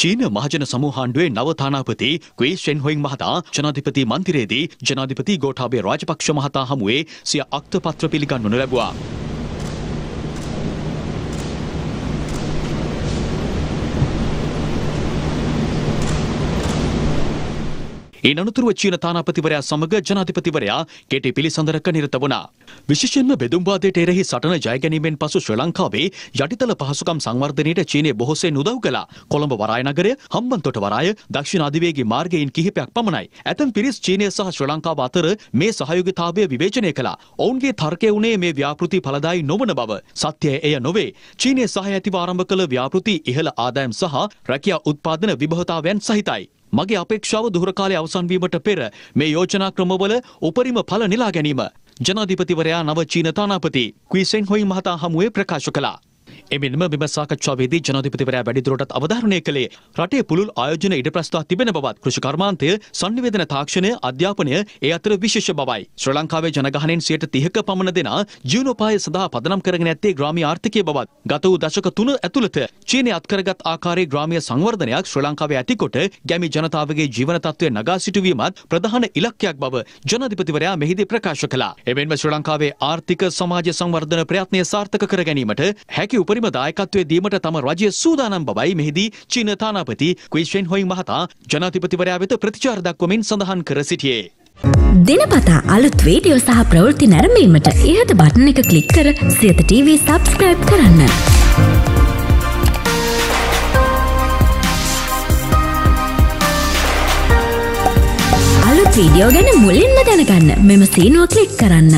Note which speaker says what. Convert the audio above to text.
Speaker 1: චීන මහජන සමූහාණ්ඩුවේ නව තානාපති ක්වේ ෂෙන්හොයින් මහතා ජනාධිපති මන්දිරයේදී ජනාධිපති ගෝඨාභය රාජපක්ෂ මහතා හමුවේ සිය අක්තපත්‍ර පිළිගන්නු ලැබුවා. ඒ අනතුරුව චීන තානාපතිවරයා සමග ජනාධිපතිවරයා කෙටි පිළිසඳරක නිරත වුණා. විශේෂයෙන්ම බෙදුම්වාදයට එරෙහි සටන ජයගැනීමෙන් පසු ශ්‍රී ලංකාවේ යටිතල පහසුකම් සංවර්ධනයට චීනය බොහෝසෙන් උදව් කළා. කොළඹ වරාය නගරය, හම්බන්තොට වරාය, දක්ෂිණ අධිවේගී මාර්ගයෙන් කිහිපයක් පමණයි. ඇතම් පිරිස් චීනය සහ ශ්‍රී ලංකාව අතර මේ සහයෝගිතාවය විවේචනය කළා. ඔවුන්ගේ තර්කය වුණේ මේ ව්‍යාපෘති ඵලදායි නොවන බව. සත්‍යය එය නොවේ. චීනය සහ ඇතිව ආරම්භ කළ ව්‍යාපෘති ඉහළ ආදායම් සහ රැකියා උත්පාදන විභවතාවයන් සහිතයි. මගේ අපේක්ෂාව දුරකාලය අවසන්වීමට පෙර මේ යෝජනා ක්‍රමවල උපරිම පල නිලා ගැනීම ජනාධිපතිවරයා නව චීන තානාපති ක්විසෙන් හොයි මහතා හමුවේ ප්‍රකාශ කළා. එමෙන්ම මෙම සාකච්ඡාවේදී ජනාධිපතිවරයා වැඩිදුරටත් අවධාරණය කළේ රටේ පුළුල් ආයෝජන ඉඩ ප්‍රස්ථා තිබෙන බවත් කෘෂිකර්මාන්තය සංනිවේදන තාක්ෂණය අධ්‍යාපනය ඒ අතර විශේෂ බවයි. ශ්‍රී ලංකාවේ ජනගහනෙන් 30ක පමණ දෙනා ජීවනෝපාය සඳහා පදනම් කරගෙන ඇත්තේ ග්‍රාමීය ආර්ථිකය බවත් ගත වූ දශක තුන ඇතුළත චීනය අත්කරගත් ආකාරයේ ග්‍රාමීය සංවර්ධනයක් ශ්‍රී ලංකාවේ ඇතිකොට ගැමි ජනතාවගේ ජීවන තත්ත්වය නගා සිටුවීමත් ප්‍රධාන ඉලක්කයක් බව ජනාධිපතිවරයා මෙහිදී ප්‍රකාශ කළා. එමෙන්ම ශ්‍රී ලංකාවේ ආර්ථික සමාජ සංවර්ධන ප්‍රයත්නය සාර්ථක කර ගැනීමට හැකි උපරිම කිසිම දායකත්වය දීමට තම රජය සූදානම් බවයි මෙහිදී චීන තානාපති ක්විස්වෙන් හොයින් මහතා ජනාධිපතිවරයා වෙත ප්‍රතිචාර දක්වමින් සඳහන් කර සිටියේ.
Speaker 2: දිනපතා අලුත් වීඩියෝ සහ ප්‍රවෘත්ති නැරඹීමට ඉහත බටන එක ක්ලික් කර සියත TV සබස්ක්‍රයිබ් කරන්න. අලුත් වීඩියෝ ගැන මුලින්ම දැනගන්න මෙම සීනුව ක්ලික් කරන්න.